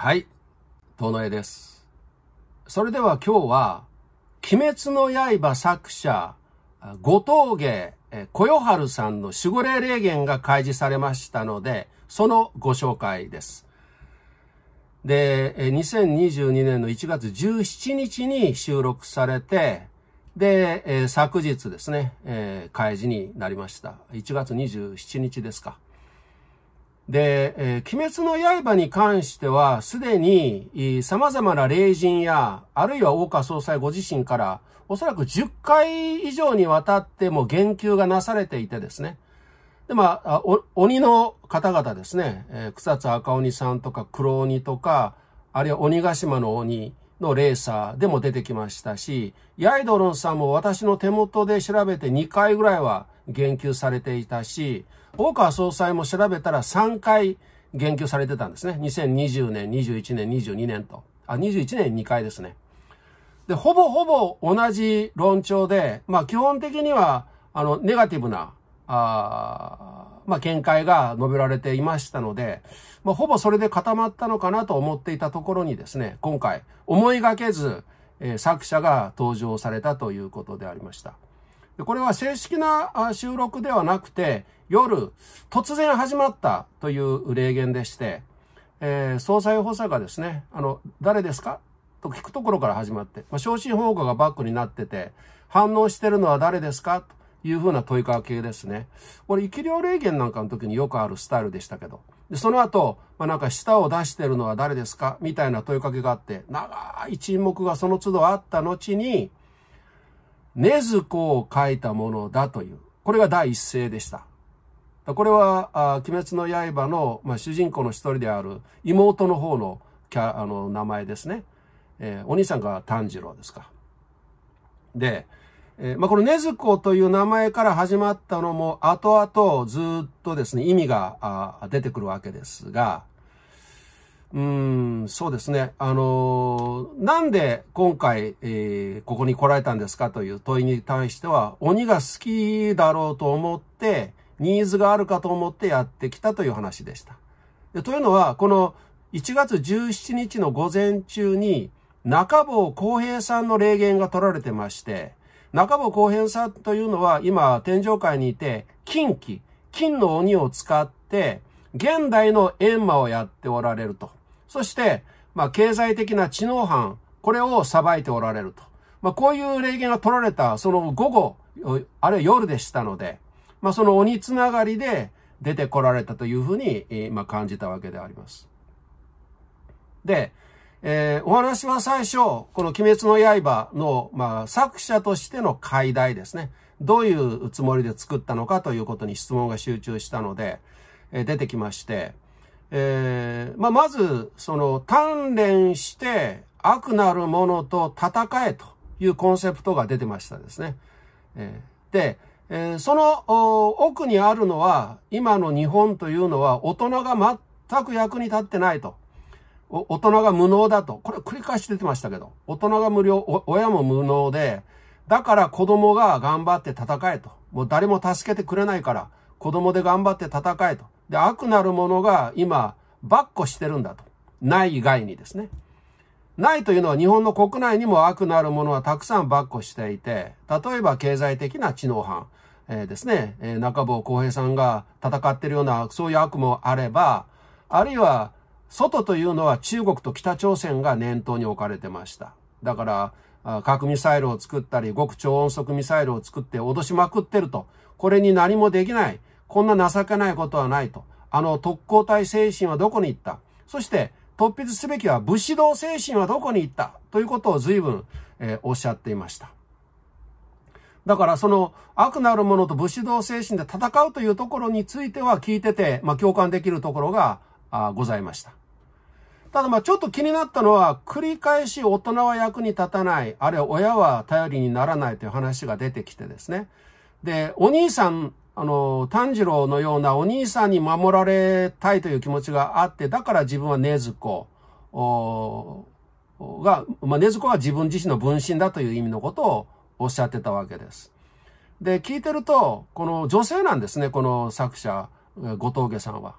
はい、遠野絵です。それでは今日は、鬼滅の刃作者、後藤芸、小夜春さんの守護霊霊言が開示されましたので、そのご紹介です。で、2022年の1月17日に収録されて、で、昨日ですね、開示になりました。1月27日ですか。で、えー、鬼滅の刃に関しては、すでに、様々な霊人や、あるいは大岡総裁ご自身から、おそらく10回以上にわたっても言及がなされていてですね。で、まあ、鬼の方々ですね、えー、草津赤鬼さんとか黒鬼とか、あるいは鬼ヶ島の鬼のレーサーでも出てきましたし、ヤイドロンさんも私の手元で調べて2回ぐらいは言及されていたし、大川総裁も調べたら3回言及されてたんですね。2020年、21年、22年と。あ、21年2回ですね。で、ほぼほぼ同じ論調で、まあ基本的には、あの、ネガティブな、あまあ見解が述べられていましたので、まあほぼそれで固まったのかなと思っていたところにですね、今回、思いがけず、えー、作者が登場されたということでありました。これは正式な収録ではなくて、夜、突然始まったという霊言でして、えー、総裁補佐がですね、あの、誰ですかと聞くところから始まって、まあ、昇進報告がバックになってて、反応してるのは誰ですかというふうな問いかけですね。これ、生き量霊言なんかの時によくあるスタイルでしたけど、でその後、まあ、なんか舌を出してるのは誰ですかみたいな問いかけがあって、長い沈黙がその都度あった後に、根豆子を書いたものだという。これが第一声でした。これは、あ鬼滅の刃の、まあ、主人公の一人である妹の方のキャあの名前ですね。えー、お兄さんが炭治郎ですか。で、えー、まあ、この根津子という名前から始まったのも後々ずっとですね、意味が出てくるわけですが、うん、そうですね。あのなんで今回、えー、ここに来られたんですかという問いに対しては、鬼が好きだろうと思って、ニーズがあるかと思ってやってきたという話でした。でというのは、この1月17日の午前中に、中坊公平さんの霊言が取られてまして、中坊公平さんというのは今、天上界にいて、金畿金の鬼を使って、現代のエンマをやっておられると。そして、まあ、経済的な知能犯、これを裁いておられると。まあ、こういう礼儀が取られた、その午後、あるいは夜でしたので、まあ、その鬼つながりで出てこられたというふうに、えまあ、感じたわけであります。で、えー、お話は最初、この鬼滅の刃の、まあ、作者としての解題ですね。どういうつもりで作ったのかということに質問が集中したので、えー、出てきまして、えー、まあ、まず、その、鍛錬して悪なるものと戦えというコンセプトが出てましたですね。えー、で、えー、その奥にあるのは、今の日本というのは大人が全く役に立ってないと。大人が無能だと。これ繰り返し出てましたけど、大人が無料、親も無能で、だから子供が頑張って戦えと。もう誰も助けてくれないから、子供で頑張って戦えと。で、悪なるものが今、ばっこしてるんだと。内外にですね。ないというのは日本の国内にも悪なるものはたくさんばっこしていて、例えば経済的な知能犯、えー、ですね、えー、中坊公平さんが戦ってるようなそういう悪もあれば、あるいは外というのは中国と北朝鮮が念頭に置かれてました。だから、核ミサイルを作ったり、極超音速ミサイルを作って脅しまくってると。これに何もできない。こんな情けないことはないと。あの、特攻隊精神はどこに行ったそして、突筆すべきは武士道精神はどこに行ったということを随分、えー、おっしゃっていました。だからその悪なるものと武士道精神で戦うというところについては聞いてて、まあ、共感できるところがあございました。ただまあちょっと気になったのは繰り返し大人は役に立たない、あるいは親は頼りにならないという話が出てきてですね。で、お兄さんあの、炭治郎のようなお兄さんに守られたいという気持ちがあって、だから自分は禰豆子が、まあ、禰豆子は自分自身の分身だという意味のことをおっしゃってたわけです。で、聞いてると、この女性なんですね、この作者、後藤家さんは。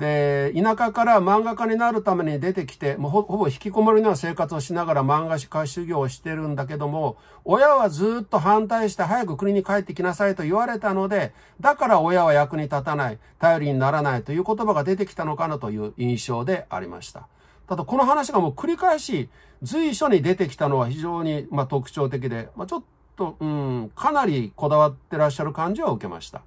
で、田舎から漫画家になるために出てきて、もうほぼ引きこもりのような生活をしながら漫画家修行をしてるんだけども、親はずっと反対して早く国に帰ってきなさいと言われたので、だから親は役に立たない、頼りにならないという言葉が出てきたのかなという印象でありました。ただこの話がもう繰り返し随所に出てきたのは非常にま特徴的で、まあ、ちょっと、うん、かなりこだわってらっしゃる感じは受けました。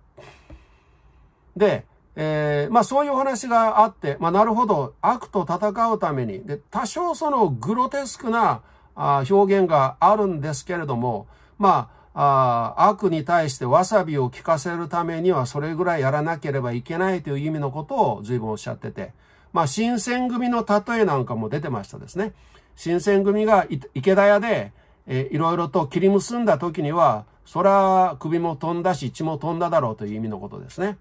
で、えー、まあそういうお話があって、まあなるほど、悪と戦うために、で、多少そのグロテスクなあ表現があるんですけれども、まあ、あ悪に対してわさびを効かせるためにはそれぐらいやらなければいけないという意味のことを随分おっしゃってて、まあ新選組の例えなんかも出てましたですね。新選組が池田屋で、えー、いろいろと切り結んだ時には、そら首も飛んだし血も飛んだだろうという意味のことですね。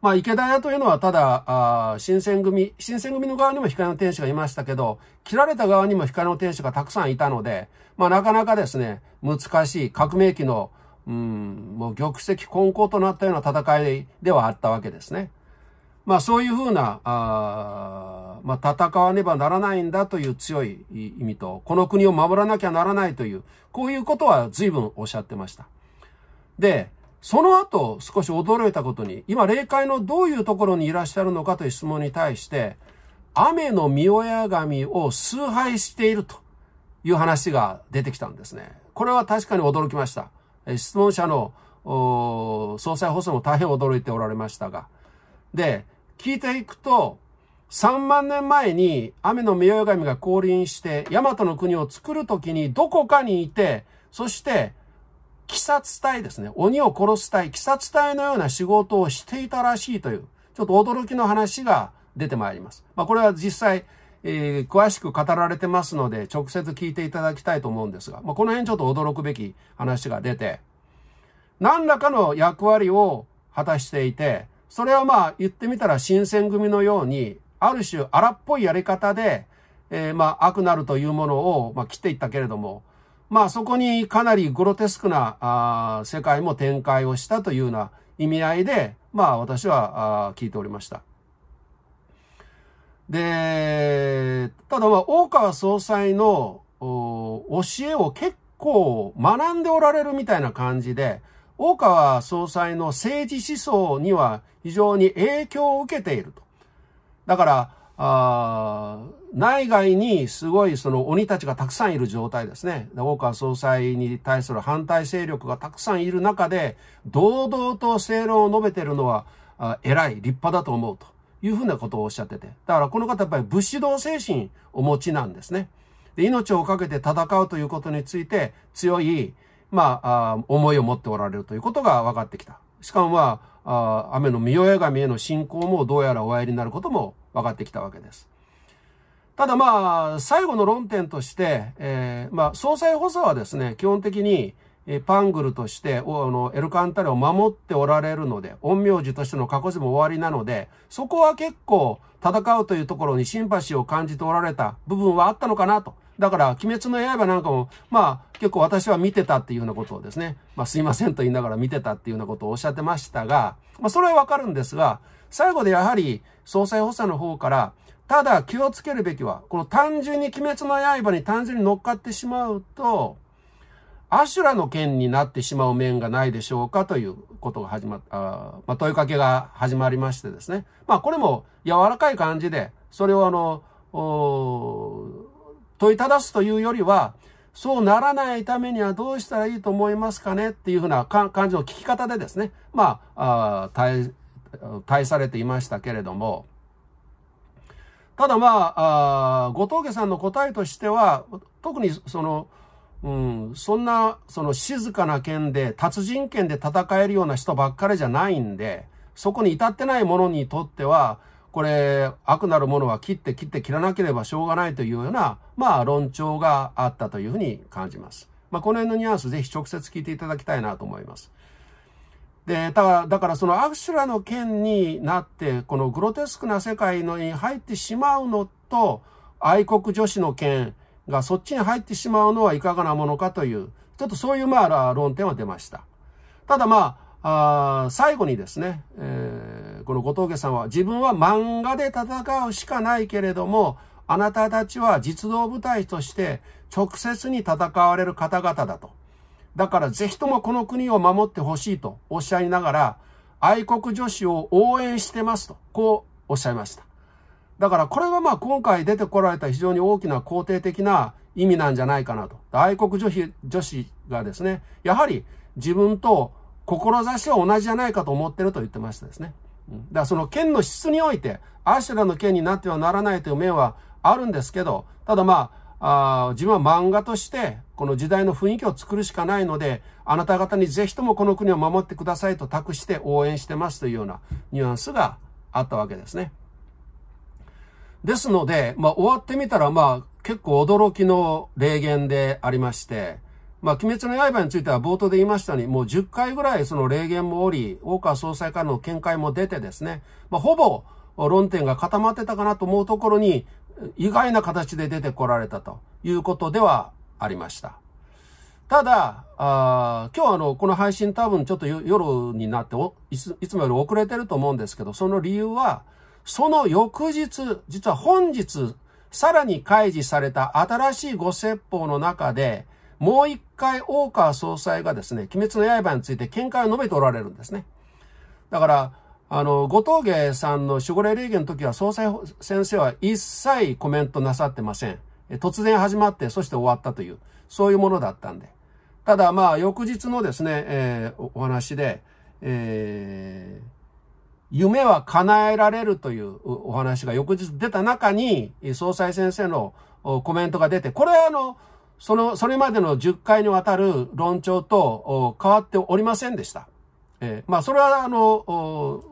まあ、池田屋というのはただ、あ新選組、新選組の側にも光の天使がいましたけど、切られた側にも光の天使がたくさんいたので、まあ、なかなかですね、難しい革命期の、うん、もう玉石混交となったような戦いではあったわけですね。まあ、そういうふうな、あまあ、戦わねばならないんだという強い意味と、この国を守らなきゃならないという、こういうことは随分おっしゃってました。で、その後、少し驚いたことに、今、霊界のどういうところにいらっしゃるのかという質問に対して、雨の御親神を崇拝しているという話が出てきたんですね。これは確かに驚きました。質問者の総裁補佐も大変驚いておられましたが。で、聞いていくと、3万年前に雨の御親神が降臨して、大和の国を作るときにどこかにいて、そして鬼殺隊ですね。鬼を殺す隊、鬼殺隊のような仕事をしていたらしいという、ちょっと驚きの話が出てまいります。まあ、これは実際、えー、詳しく語られてますので、直接聞いていただきたいと思うんですが、まあ、この辺ちょっと驚くべき話が出て、何らかの役割を果たしていて、それはまあ言ってみたら新選組のように、ある種荒っぽいやり方で、えー、まあ悪なるというものを、まあ、切っていったけれども、まあそこにかなりグロテスクなあ世界も展開をしたというような意味合いで、まあ私はあ聞いておりました。で、ただまあ大川総裁の教えを結構学んでおられるみたいな感じで、大川総裁の政治思想には非常に影響を受けていると。だから、あ内外にすごいその鬼たちがたくさんいる状態ですね。大川総裁に対する反対勢力がたくさんいる中で、堂々と正論を述べてるのは、偉い、立派だと思うというふうなことをおっしゃってて。だからこの方やっぱり武士道精神をお持ちなんですね。で命をかけて戦うということについて強い、まあ、あ思いを持っておられるということが分かってきた。しかもは、あ雨の御代神への信仰もどうやらおやりになることも分かってきたわけです。ただまあ、最後の論点として、えー、まあ、総裁補佐はですね、基本的に、えパングルとして、あの、エルカンタレを守っておられるので、陰陽師としての過去図も終わりなので、そこは結構戦うというところにシンパシーを感じておられた部分はあったのかなと。だから、鬼滅の刃なんかも、まあ、結構私は見てたっていうようなことをですね、まあ、すいませんと言いながら見てたっていうようなことをおっしゃってましたが、まあ、それはわかるんですが、最後でやはり、総裁補佐の方から、ただ気をつけるべきは、この単純に鬼滅の刃に単純に乗っかってしまうと、アシュラの件になってしまう面がないでしょうかということが始まった、まあ、問いかけが始まりましてですね。まあこれも柔らかい感じで、それをあの、問いただすというよりは、そうならないためにはどうしたらいいと思いますかねっていうふうな感じの聞き方でですね、まあ、あ耐対されていましたけれども、ただまあ、あ後藤家さんの答えとしては、特にその、うん、そんな、その静かな剣で、達人剣で戦えるような人ばっかりじゃないんで、そこに至ってない者にとっては、これ、悪なるものは切って切って切らなければしょうがないというような、まあ論調があったというふうに感じます。まあこの辺のニュアンスぜひ直接聞いていただきたいなと思います。で、ただだからそのアクシュラの剣になって、このグロテスクな世界のに入ってしまうのと、愛国女子の剣がそっちに入ってしまうのはいかがなものかという、ちょっとそういうまあ論点は出ました。ただまあ、あ最後にですね、えー、この後藤家さんは自分は漫画で戦うしかないけれども、あなたたちは実動部隊として直接に戦われる方々だと。だからぜひともこの国を守ってほしいとおっしゃいながら、愛国女子を応援してますと、こうおっしゃいました。だからこれがまあ今回出てこられた非常に大きな肯定的な意味なんじゃないかなと。愛国女子女子がですね、やはり自分と志は同じじゃないかと思ってると言ってましたですね。だからその県の質において、アシュラの県になってはならないという面はあるんですけど、ただまあ、あ自分は漫画としてこの時代の雰囲気を作るしかないので、あなた方にぜひともこの国を守ってくださいと託して応援してますというようなニュアンスがあったわけですね。ですので、まあ終わってみたらまあ結構驚きの霊言でありまして、まあ鬼滅の刃については冒頭で言いましたように、もう10回ぐらいその霊言もおり、大川総裁からの見解も出てですね、まあほぼ論点が固まってたかなと思うところに、意外な形で出てこられたということではありました。ただ、あ今日あの、この配信多分ちょっと夜になっていつもより遅れてると思うんですけど、その理由は、その翌日、実は本日、さらに開示された新しいご説法の中で、もう一回大川総裁がですね、鬼滅の刃について見解を述べておられるんですね。だから、あの、後藤家さんの守護霊霊言の時は総裁先生は一切コメントなさってません。突然始まって、そして終わったという、そういうものだったんで。ただまあ、翌日のですね、えー、お話で、えー、夢は叶えられるというお話が翌日出た中に、総裁先生のコメントが出て、これはあの、その、それまでの10回にわたる論調と変わっておりませんでした。えー、まあ、それは、あの、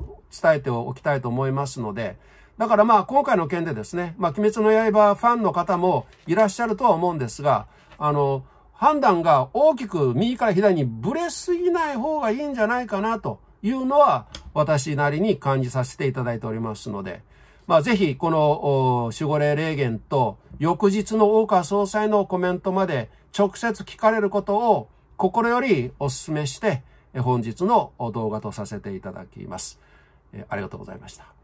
伝えておきたいと思いますので、だからまあ、今回の件でですね、まあ、鬼滅の刃ファンの方もいらっしゃるとは思うんですが、あの、判断が大きく右から左にブレすぎない方がいいんじゃないかなというのは、私なりに感じさせていただいておりますので、まあ、ぜひ、この、守護霊霊言と、翌日の大川総裁のコメントまで直接聞かれることを心よりお勧めして、本日の動画とさせていただきます。ありがとうございました。